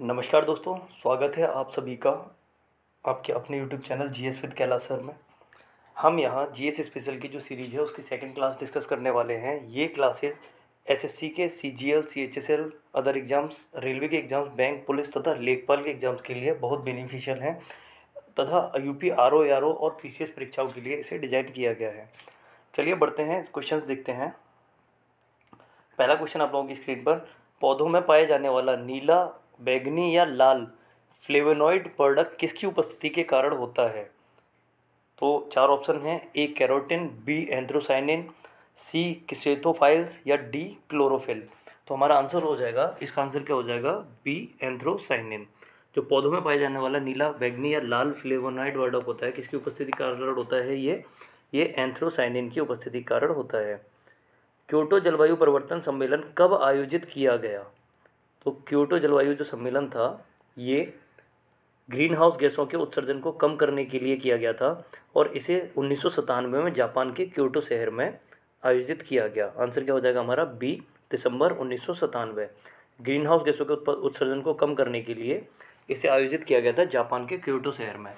नमस्कार दोस्तों स्वागत है आप सभी का आपके अपने YouTube channel G S with Kailash sir में हम यहाँ जी एस स्पेशल की जो सीरीज़ है उसकी सेकंड क्लास डिस्कस करने वाले हैं ये क्लासेस एसएससी के C G L C H S L other exams railway के एग्ज़ाम्स बैंक पुलिस तथा लेखपाल के एग्ज़ाम्स के लिए बहुत बेनिफिशियल हैं तथा U P R O R O और पी सी एस परीक्षाओं के लिए इसे डिजाइन किया गया है चलिए बढ़ते हैं क्वेश्चन देखते हैं पहला क्वेश्चन आप लोगों की स्क्रीन पर पौधों में पाया जाने वाला नीला बैगनी या लाल फ्लेवेनॉइड प्रोडक्ट किसकी उपस्थिति के कारण होता है तो चार ऑप्शन हैं A carotene B anthocyanin C xanthophylls या डी क्लोरोफिल तो हमारा आंसर हो जाएगा इसका आंसर क्या हो जाएगा बी एंथ्रोसाइनिन जो पौधों में पाया जाने वाला नीला बैगनी या लाल फ्लेवोनाइड वर्डक होता है किसकी उपस्थिति कारण होता है ये ये एंथ्रोसाइनिन की उपस्थिति कारण होता है क्योटो जलवायु परिवर्तन सम्मेलन कब आयोजित किया गया तो क्योटो जलवायु जो सम्मेलन था ये ग्रीन हाउस गैसों के उत्सर्जन को कम करने के लिए किया गया था और इसे उन्नीस में जापान के क्योटो शहर में आयोजित किया गया आंसर क्या हो जाएगा हमारा बी दिसंबर उन्नीस ग्रीन हाउस गैसों के उत्सर्जन को कम करने के लिए इसे आयोजित किया गया था जापान के क्योटो शहर में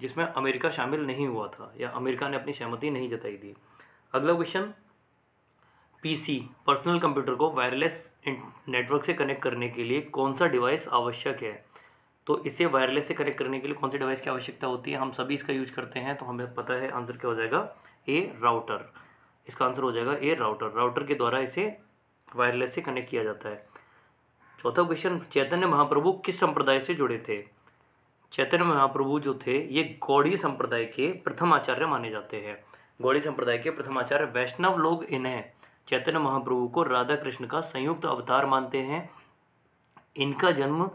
जिसमें अमेरिका शामिल नहीं हुआ था या अमेरिका ने अपनी सहमति नहीं जताई थी अगला क्वेश्चन पीसी पर्सनल कंप्यूटर को वायरलेस नेटवर्क से कनेक्ट करने के लिए कौन सा डिवाइस आवश्यक है तो इसे वायरलेस से कनेक्ट करने के लिए कौन से डिवाइस की आवश्यकता होती है हम सभी इसका यूज करते हैं तो हमें पता है आंसर क्या हो जाएगा ए राउटर इसका आंसर हो जाएगा ए राउटर राउटर के द्वारा इसे वायरलेस से कनेक्ट किया जाता है चौथा क्वेश्चन चैतन्य महाप्रभु किस संप्रदाय से जुड़े थे चैतन्य महाप्रभु जो थे ये गौड़ी संप्रदाय के प्रथम आचार्य माने जाते हैं गौड़ी संप्रदाय के प्रथम आचार्य वैष्णव लोग इन्हें चैतन्य महाप्रभु को राधा कृष्ण का संयुक्त अवतार मानते हैं इनका जन्म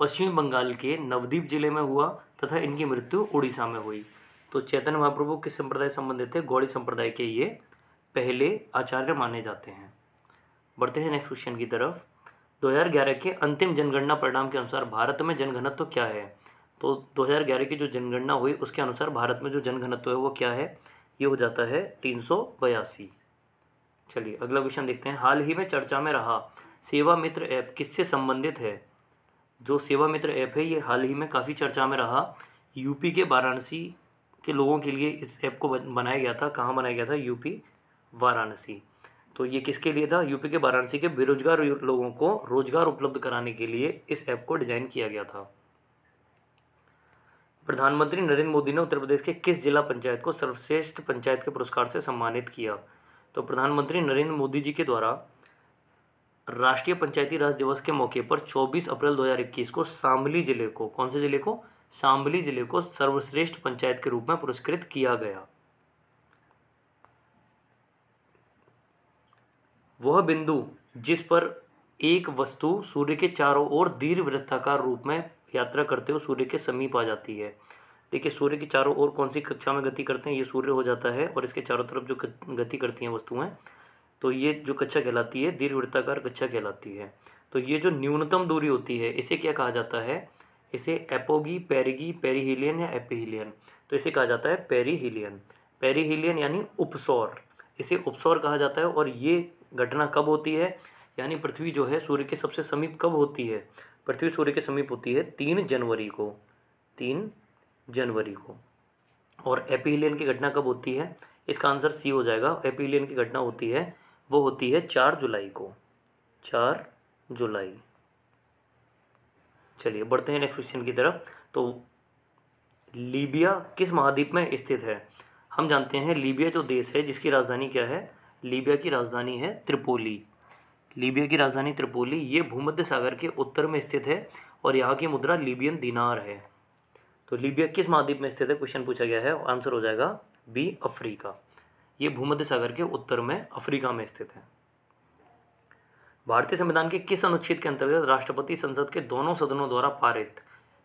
पश्चिम बंगाल के नवदीप जिले में हुआ तथा इनकी मृत्यु उड़ीसा में हुई तो चैतन्य महाप्रभु किस संप्रदाय संबंधित थे गौड़ी संप्रदाय के ये पहले आचार्य माने जाते हैं बढ़ते हैं नेक्स्ट क्वेश्चन की तरफ 2011 के अंतिम जनगणना परिणाम के अनुसार भारत में जनघनत्व क्या है तो 2011 की जो जनगणना हुई उसके अनुसार भारत में जो जनघनत्व है वो क्या है ये हो जाता है तीन चलिए अगला क्वेश्चन देखते हैं हाल ही में चर्चा में रहा सेवा मित्र ऐप किससे संबंधित है जो सेवा मित्र ऐप है ये हाल ही में काफ़ी चर्चा में रहा यूपी के वाराणसी के लोगों के लिए इस ऐप को बनाया गया था कहाँ बनाया गया था यूपी वाराणसी तो ये किसके लिए था यूपी के वाराणसी के बेरोजगार लोगों को रोजगार उपलब्ध कराने के लिए इस ऐप को डिज़ाइन किया गया था प्रधानमंत्री नरेंद्र मोदी ने उत्तर प्रदेश के किस जिला पंचायत को सर्वश्रेष्ठ पंचायत के पुरस्कार से सम्मानित किया तो प्रधानमंत्री नरेंद्र मोदी जी के द्वारा राष्ट्रीय पंचायती राज दिवस के मौके पर 24 अप्रैल 2021 को शामली जिले को कौन से जिले को शामली जिले को सर्वश्रेष्ठ पंचायत के रूप में पुरस्कृत किया गया वह बिंदु जिस पर एक वस्तु सूर्य के चारों ओर दीर्घ वृत्ताकार रूप में यात्रा करते हुए सूर्य के समीप आ जाती है देखिए सूर्य की चारों ओर कौन सी कक्षा में गति करते हैं ये सूर्य हो जाता है और इसके चारों तरफ जो गति करती हैं वस्तुएं तो ये जो कक्षा कहलाती है दीर्घवृत्ताकार कक्षा कहलाती है तो ये जो न्यूनतम दूरी होती है इसे क्या कहा जाता है इसे एपोगी पेरिगी पेरीहीलियन या एपीहीलियन तो इसे कहा जाता है पेरीहीलियन पेरीहीलियन यानी उपसौर इसे उपसौर कहा जाता है और ये घटना कब होती है यानी पृथ्वी जो है सूर्य के सबसे समीप कब होती है पृथ्वी सूर्य के समीप होती है तीन जनवरी को तीन जनवरी को और एपीलियन की घटना कब होती है इसका आंसर सी हो जाएगा एपीलियन की घटना होती है वो होती है चार जुलाई को चार जुलाई चलिए बढ़ते हैं नेक्स्ट क्वेश्चन की तरफ तो लीबिया किस महाद्वीप में स्थित है हम जानते हैं लीबिया जो देश है जिसकी राजधानी क्या है लीबिया की राजधानी है त्रिपोली लीबिया की राजधानी त्रिपोली ये भूमध्य सागर के उत्तर में स्थित है और यहाँ की मुद्रा लीबियन दिनार है तो लीबिया किस महाद्वीप में स्थित है क्वेश्चन पूछा गया है आंसर हो जाएगा बी अफ्रीका ये भूमध्य सागर के उत्तर में अफ्रीका में स्थित है भारतीय संविधान के किस अनुच्छेद के अंतर्गत राष्ट्रपति संसद के दोनों सदनों द्वारा पारित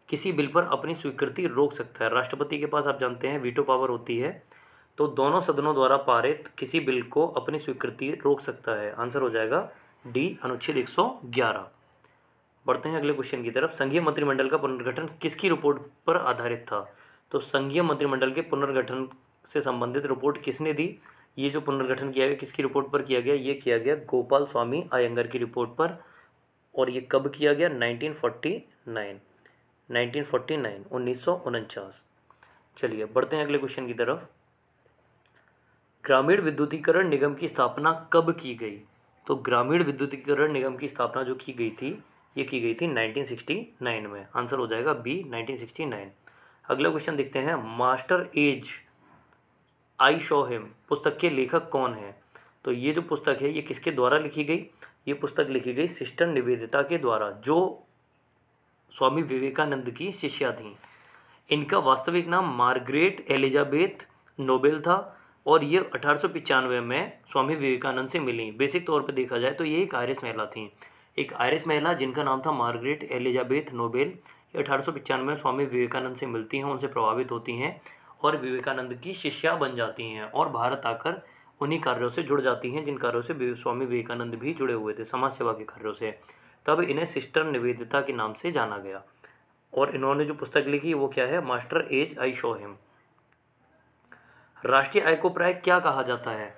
किसी बिल पर अपनी स्वीकृति रोक सकता है राष्ट्रपति के पास आप जानते हैं वीटो पावर होती है तो दोनों सदनों द्वारा पारित किसी बिल को अपनी स्वीकृति रोक सकता है आंसर हो जाएगा डी अनुच्छेद ग्यारह बढ़ते हैं अगले क्वेश्चन की तरफ संघीय मंत्रिमंडल का पुनर्गठन किसकी रिपोर्ट पर आधारित था तो संघीय मंत्रिमंडल के पुनर्गठन से संबंधित रिपोर्ट किसने दी ये जो पुनर्गठन किया गया किसकी रिपोर्ट पर किया गया ये किया गया गोपाल स्वामी अयंगर की रिपोर्ट पर और ये कब किया गया 1949 1949 उन्नीस चलिए बढ़ते हैं अगले क्वेश्चन की तरफ ग्रामीण विद्युतीकरण निगम की स्थापना कब की गई तो ग्रामीण विद्युतीकरण निगम की स्थापना जो की गई थी ये की गई थी 1969 में आंसर हो जाएगा बी 1969 अगला क्वेश्चन देखते हैं master as I saw him पुस्तक के लेखक कौन है तो ये जो पुस्तक है ये किसके द्वारा लिखी गई ये पुस्तक लिखी गई सिस्टर निवेदिता के द्वारा जो स्वामी विवेकानंद की शिष्या थीं इनका वास्तविक नाम मार्गरेट एलिजाबेथ नोबेल था और ये अठारह में स्वामी विवेकानंद से मिली बेसिक तौर पर देखा जाए तो ये एक आयरिश महिला थी एक आयरिश महिला जिनका नाम था मार्गरेट एलिजाबेथ नोबेल अठारह में स्वामी विवेकानंद से मिलती हैं उनसे प्रभावित होती हैं और विवेकानंद की शिष्या बन जाती हैं और भारत आकर उन्हीं कार्यों से जुड़ जाती हैं जिन कार्यों से स्वामी विवेकानंद भी जुड़े हुए थे समाज सेवा के कार्यों से तब इन्हें सिस्टर निवेदिता के नाम से जाना गया और इन्होंने जो पुस्तक लिखी वो क्या है master as I saw him राष्ट्रीय आय को प्राय क्या कहा जाता है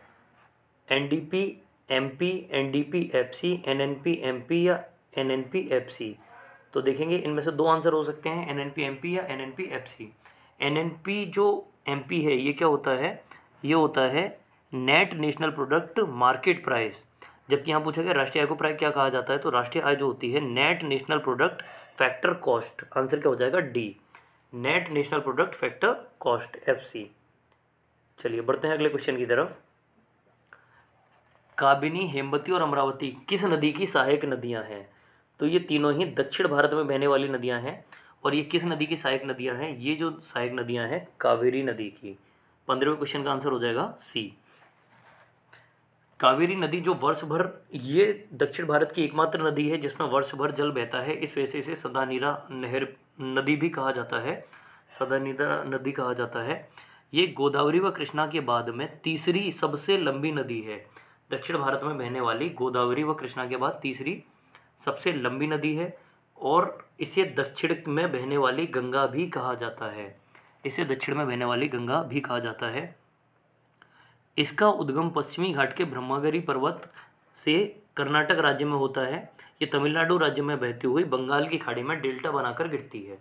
NDP M P N D P F C N N P M P या N N P F C तो देखेंगे इनमें से दो आंसर हो सकते हैं N N P M P या N N P F C N N P जो एम पी है ये क्या होता है ये होता है net national product market price जबकि यहाँ पूछा गया राष्ट्रीय आय को प्राइस क्या कहा जाता है तो राष्ट्रीय आय जो होती है net national product factor cost answer क्या हो जाएगा D net national product factor cost F चलिए बढ़ते हैं अगले क्वेश्चन की तरफ काबिनी हेमवती और अमरावती किस नदी की सहायक नदियाँ हैं तो ये तीनों ही दक्षिण भारत में बहने वाली नदियाँ हैं और ये किस नदी की सहायक नदियाँ हैं ये जो सहायक नदियाँ हैं कावेरी नदी की पंद्रहवें क्वेश्चन का आंसर हो जाएगा सी कावेरी नदी जो वर्ष भर ये दक्षिण भारत की एकमात्र नदी है जिसमें वर्ष भर जल बहता है इस वजह से इसे सदानीरा नहर नदी भी कहा जाता है सदानीरा नदी कहा जाता है ये गोदावरी व कृष्णा के बाद में तीसरी सबसे लंबी नदी है दक्षिण भारत में बहने वाली गोदावरी व कृष्णा के बाद तीसरी सबसे लंबी नदी है और इसे दक्षिण में बहने वाली गंगा भी कहा जाता है इसे दक्षिण में बहने वाली गंगा भी कहा जाता है इसका उद्गम पश्चिमी घाट के ब्रह्मागिरी पर्वत से कर्नाटक राज्य में होता है ये तमिलनाडु राज्य में बहती हुई बंगाल की खाड़ी में डेल्टा बनाकर गिरती है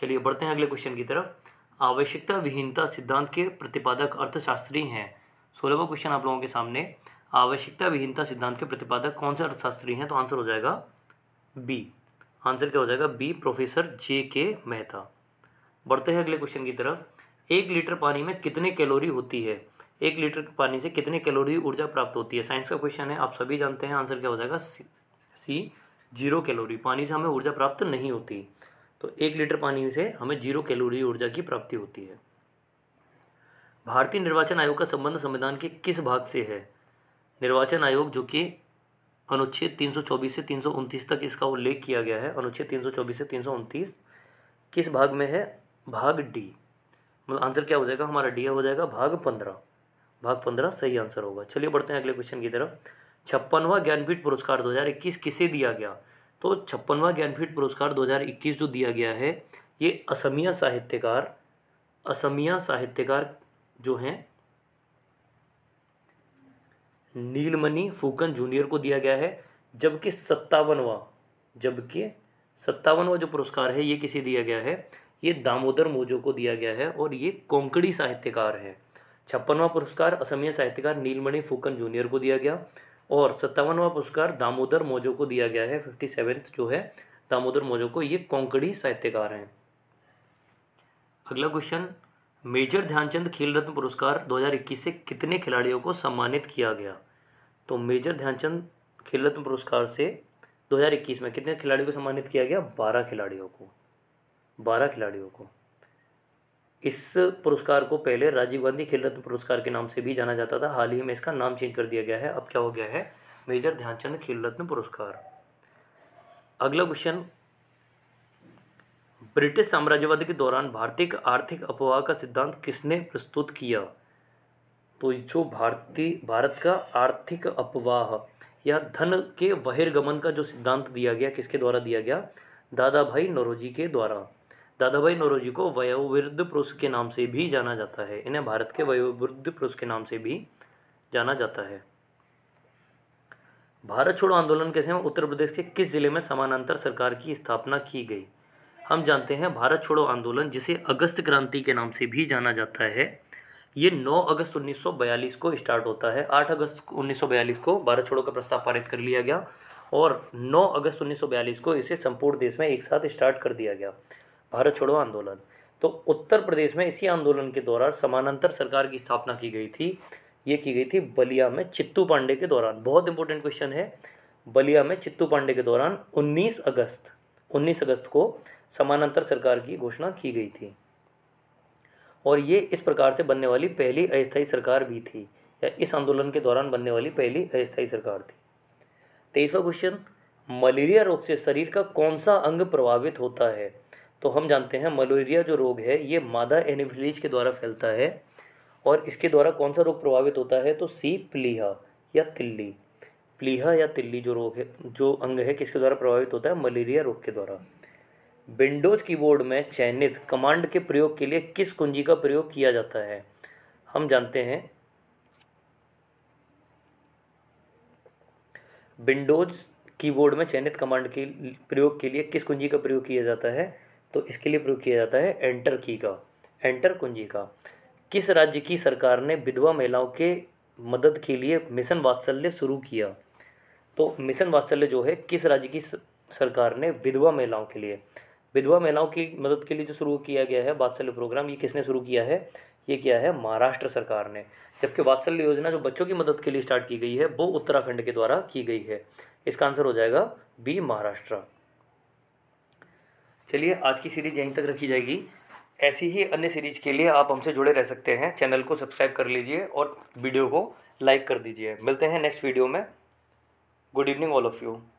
चलिए बढ़ते हैं अगले क्वेश्चन की तरफ आवश्यकता विहीनता सिद्धांत के प्रतिपादक अर्थशास्त्री हैं सोलहवा क्वेश्चन आप लोगों के सामने आवश्यकता विहीनता सिद्धांत के प्रतिपादक कौन से अर्थशास्त्री हैं तो आंसर हो जाएगा बी आंसर क्या हो जाएगा बी प्रोफेसर जे के मेहता बढ़ते हैं अगले क्वेश्चन की तरफ एक लीटर पानी में कितने कैलोरी होती है एक लीटर पानी से कितने कैलोरी ऊर्जा प्राप्त होती है साइंस का क्वेश्चन है आप सभी जानते हैं आंसर क्या हो जाएगा सी जीरो कैलोरी पानी से हमें ऊर्जा प्राप्त नहीं होती तो एक लीटर पानी से हमें जीरो कैलोरी ऊर्जा की प्राप्ति होती है भारतीय निर्वाचन आयोग का संबंध संविधान के किस भाग से है निर्वाचन आयोग जो कि अनुच्छेद 324 से तीन तक इसका उल्लेख किया गया है अनुच्छेद 324 से तीन किस भाग में है भाग डी मतलब आंसर क्या हो जाएगा हमारा डी हो जाएगा भाग पंद्रह भाग पंद्रह सही आंसर होगा चलिए बढ़ते हैं अगले क्वेश्चन की तरफ छप्पनवा ज्ञानपीठ पुरस्कार 2021 किसे दिया गया तो छप्पनवा ज्ञानपीठ पुरस्कार 2021 जो दिया गया है ये असमिया साहित्यकार असमिया साहित्यकार जो हैं नीलमणि फूकन जूनियर को दिया गया है जबकि सत्तावनवा जबकि सत्तावनवा जो पुरस्कार है ये किसे दिया गया है ये दामोदर मोजो को दिया गया है और ये कोंकड़ी साहित्यकार है छप्पनवा पुरस्कार असमिया साहित्यकार नीलमणि फूकन जूनियर को दिया गया और सत्तावनवा पुरस्कार दामोदर मोजो को दिया गया है फिफ्टी सेवेंथ जो है दामोदर मोजो को ये कोंकड़ी साहित्यकार हैं अगला क्वेश्चन मेजर ध्यानचंद खेल रत्न पुरस्कार 2021 से कितने खिलाड़ियों को सम्मानित किया गया तो मेजर ध्यानचंद खेल रत्न पुरस्कार से 2021 में कितने खिलाड़ियों को सम्मानित किया गया बारह खिलाड़ियों को बारह खिलाड़ियों को इस पुरस्कार को पहले राजीव गांधी खेल रत्न पुरस्कार के नाम से भी जाना जाता था हाल ही में इसका नाम चेंज कर दिया गया है अब क्या हो गया है मेजर ध्यानचंद खेल रत्न पुरस्कार अगला क्वेश्चन ब्रिटिश साम्राज्यवाद के दौरान भारतीय आर्थिक अपवाह का सिद्धांत किसने प्रस्तुत किया तो जो भारतीय भारत का आर्थिक अपवाह या धन के बहिर्गमन का जो सिद्धांत दिया गया किसके द्वारा दिया गया दादा भाई नौरोजी के द्वारा दादा भाई नौरोजी को वयोवृद्ध पुरुष के नाम से भी जाना जाता है इन्हें भारत के वयोवृद्ध पुरुष के नाम से भी जाना जाता है भारत छोड़ो आंदोलन के समय उत्तर प्रदेश के किस जिले में समानांतर सरकार की स्थापना की गई हम जानते हैं भारत छोड़ो आंदोलन जिसे अगस्त क्रांति के नाम से भी जाना जाता है ये 9 अगस्त 1942 को स्टार्ट होता है 8 अगस्त 1942 को भारत छोड़ो का प्रस्ताव पारित कर लिया गया और 9 अगस्त 1942 को इसे संपूर्ण देश में एक साथ स्टार्ट कर दिया गया भारत छोड़ो आंदोलन तो उत्तर प्रदेश में इसी आंदोलन के दौरान समानांतर सरकार की स्थापना की गई थी ये की गई थी बलिया में चित्तू पांडे के दौरान बहुत इंपॉर्टेंट क्वेश्चन है बलिया में चित्तू पांडे के दौरान 19 अगस्त 19 अगस्त को समानांतर सरकार की घोषणा की गई थी और ये इस प्रकार से बनने वाली पहली अस्थायी सरकार भी थी या इस आंदोलन के दौरान बनने वाली पहली अस्थायी सरकार थी तेईसवा क्वेश्चन मलेरिया रोग से शरीर का कौन सा अंग प्रभावित होता है तो हम जानते हैं मलेरिया जो रोग है ये मादा एनिफिलीज के द्वारा फैलता है और इसके द्वारा कौन सा रोग प्रभावित होता है तो सी प्लीहा या तिल्ली प्लीहा या तिल्ली जो रोग है जो अंग है किसके द्वारा प्रभावित होता है मलेरिया रोग के द्वारा विंडोज कीबोर्ड में चयनित कमांड के प्रयोग के लिए किस कुंजी का प्रयोग किया जाता है हम जानते हैं विंडोज कीबोर्ड में चयनित कमांड के प्रयोग के लिए किस कुंजी का प्रयोग किया जाता है तो इसके लिए प्रयोग किया जाता है एंटर की का एंटर कुंजी का किस राज्य की सरकार ने विधवा महिलाओं के मदद के लिए मिशन वात्सल्य शुरू किया तो मिशन वात्सल्य जो है किस राज्य की सरकार ने विधवा महिलाओं के लिए विधवा महिलाओं की मदद के लिए जो शुरू किया गया है वात्सल्य प्रोग्राम ये किसने शुरू किया है ये किया है महाराष्ट्र सरकार ने जबकि वात्सल्य योजना जो बच्चों की मदद के लिए स्टार्ट की गई है वो उत्तराखंड के द्वारा की गई है इसका आंसर हो जाएगा बी महाराष्ट्र चलिए आज की सीरीज यहीं तक रखी जाएगी ऐसी ही अन्य सीरीज के लिए आप हमसे जुड़े रह सकते हैं चैनल को सब्सक्राइब कर लीजिए और वीडियो को लाइक कर दीजिए मिलते हैं नेक्स्ट वीडियो में good evening all of you